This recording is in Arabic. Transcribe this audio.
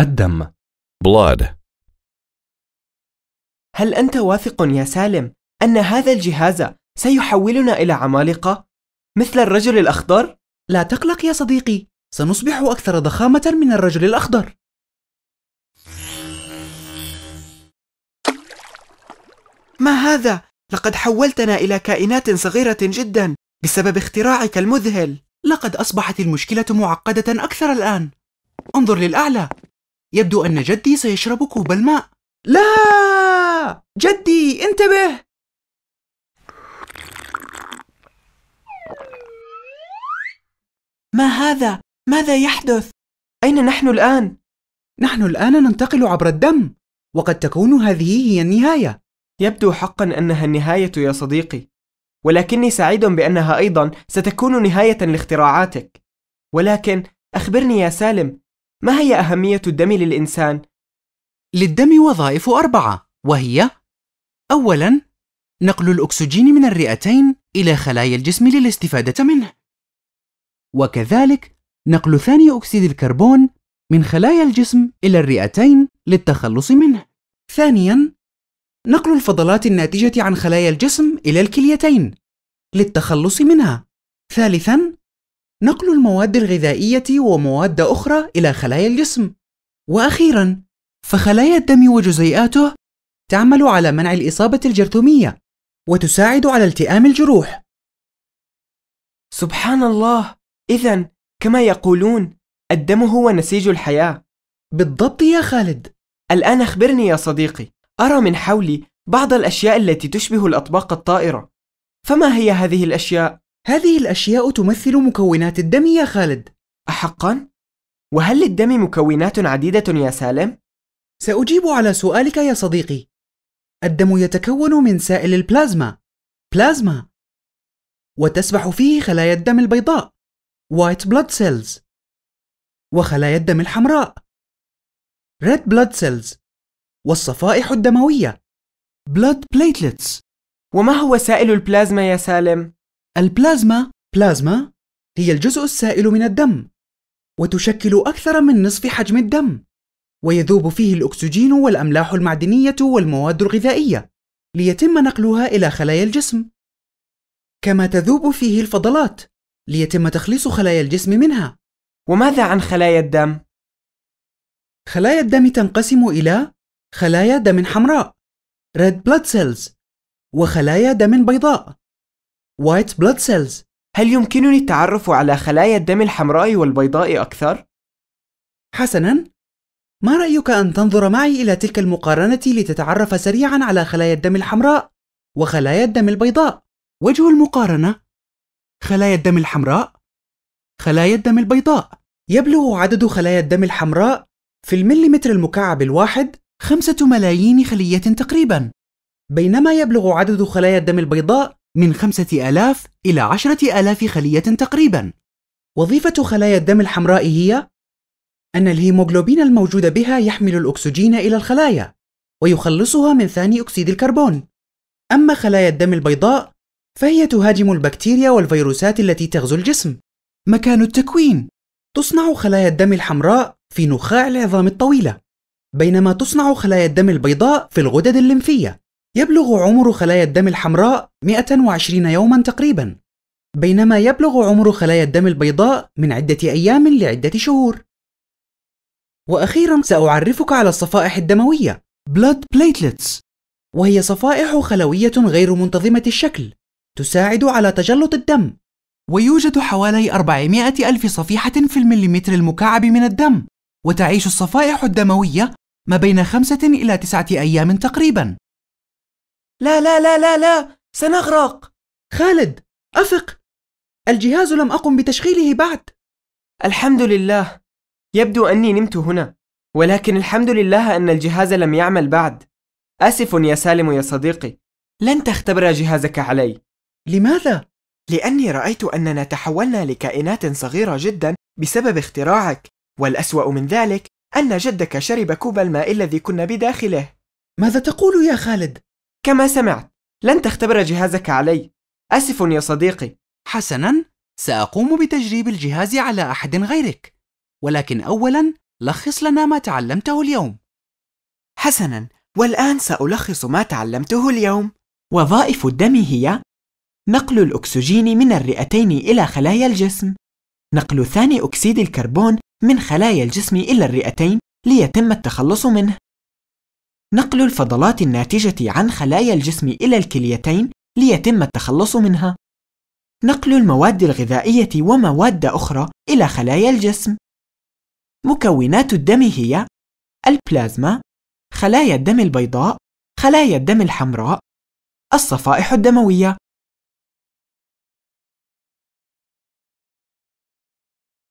الدم blood هل أنت واثق يا سالم أن هذا الجهاز سيحولنا إلى عمالقة مثل الرجل الأخضر؟ لا تقلق يا صديقي سنصبح أكثر ضخامة من الرجل الأخضر ما هذا؟ لقد حولتنا إلى كائنات صغيرة جدا بسبب اختراعك المذهل لقد أصبحت المشكلة معقدة أكثر الآن انظر للأعلى يبدو أن جدي سيشرب كوب الماء لا جدي انتبه ما هذا؟ ماذا يحدث؟ أين نحن الآن؟ نحن الآن ننتقل عبر الدم وقد تكون هذه هي النهاية يبدو حقا أنها النهاية يا صديقي ولكني سعيد بأنها أيضا ستكون نهاية لاختراعاتك ولكن أخبرني يا سالم ما هي أهمية الدم للإنسان؟ للدم وظائف أربعة وهي أولاً نقل الأكسجين من الرئتين إلى خلايا الجسم للاستفادة منه وكذلك نقل ثاني أكسيد الكربون من خلايا الجسم إلى الرئتين للتخلص منه ثانياً نقل الفضلات الناتجة عن خلايا الجسم إلى الكليتين للتخلص منها ثالثاً نقل المواد الغذائية ومواد أخرى إلى خلايا الجسم. وأخيراً، فخلايا الدم وجزيئاته تعمل على منع الإصابة الجرثومية، وتساعد على التئام الجروح. سبحان الله، إذا كما يقولون، الدم هو نسيج الحياة. بالضبط يا خالد. الآن أخبرني يا صديقي، أرى من حولي بعض الأشياء التي تشبه الأطباق الطائرة. فما هي هذه الأشياء؟ هذه الأشياء تمثل مكونات الدم يا خالد أحقا؟ وهل للدم مكونات عديدة يا سالم؟ سأجيب على سؤالك يا صديقي الدم يتكون من سائل البلازما بلازما وتسبح فيه خلايا الدم البيضاء white blood cells وخلايا الدم الحمراء red blood cells والصفائح الدموية blood platelets وما هو سائل البلازما يا سالم؟ البلازما بلازما هي الجزء السائل من الدم وتشكل أكثر من نصف حجم الدم ويذوب فيه الأكسجين والأملاح المعدنية والمواد الغذائية ليتم نقلها إلى خلايا الجسم كما تذوب فيه الفضلات ليتم تخليص خلايا الجسم منها وماذا عن خلايا الدم؟ خلايا الدم تنقسم إلى خلايا دم حمراء red blood cells وخلايا دم بيضاء White blood cells هل يمكنني التعرف على خلايا الدم الحمراء والبيضاء أكثر؟ حسناً، ما رأيك أن تنظر معي إلى تلك المقارنة لتتعرف سريعاً على خلايا الدم الحمراء وخلايا الدم البيضاء؟ وجه المقارنة: خلايا الدم الحمراء، خلايا الدم البيضاء. يبلغ عدد خلايا الدم الحمراء في المليمتر المكعب الواحد خمسة ملايين خلية تقريباً، بينما يبلغ عدد خلايا الدم البيضاء من 5000 إلى 10000 خلية تقريبا. وظيفة خلايا الدم الحمراء هي أن الهيموغلوبين الموجود بها يحمل الأكسجين إلى الخلايا ويخلصها من ثاني أكسيد الكربون. أما خلايا الدم البيضاء فهي تهاجم البكتيريا والفيروسات التي تغزو الجسم. مكان التكوين تصنع خلايا الدم الحمراء في نخاع العظام الطويلة، بينما تصنع خلايا الدم البيضاء في الغدد الليمفية. يبلغ عمر خلايا الدم الحمراء 120 يوما تقريبا بينما يبلغ عمر خلايا الدم البيضاء من عدة أيام لعدة شهور وأخيرا سأعرفك على الصفائح الدموية Blood Platelets وهي صفائح خلوية غير منتظمة الشكل تساعد على تجلط الدم ويوجد حوالي 400 ألف صفيحة في المليمتر المكعب من الدم وتعيش الصفائح الدموية ما بين خمسة إلى تسعة أيام تقريباً لا لا لا لا لا سنغرق خالد أفق الجهاز لم أقم بتشغيله بعد الحمد لله يبدو أني نمت هنا ولكن الحمد لله أن الجهاز لم يعمل بعد آسف يا سالم يا صديقي لن تختبر جهازك علي لماذا؟ لأني رأيت أننا تحولنا لكائنات صغيرة جدا بسبب اختراعك والأسوأ من ذلك أن جدك شرب كوب الماء الذي كنا بداخله ماذا تقول يا خالد؟ كما سمعت لن تختبر جهازك علي اسف يا صديقي حسنا ساقوم بتجريب الجهاز على احد غيرك ولكن اولا لخص لنا ما تعلمته اليوم حسنا والان سالخص ما تعلمته اليوم وظائف الدم هي نقل الاكسجين من الرئتين الى خلايا الجسم نقل ثاني اكسيد الكربون من خلايا الجسم الى الرئتين ليتم التخلص منه نقل الفضلات الناتجة عن خلايا الجسم إلى الكليتين ليتم التخلص منها. نقل المواد الغذائية ومواد أخرى إلى خلايا الجسم. مكونات الدم هي البلازما، خلايا الدم البيضاء، خلايا الدم الحمراء، الصفائح الدموية،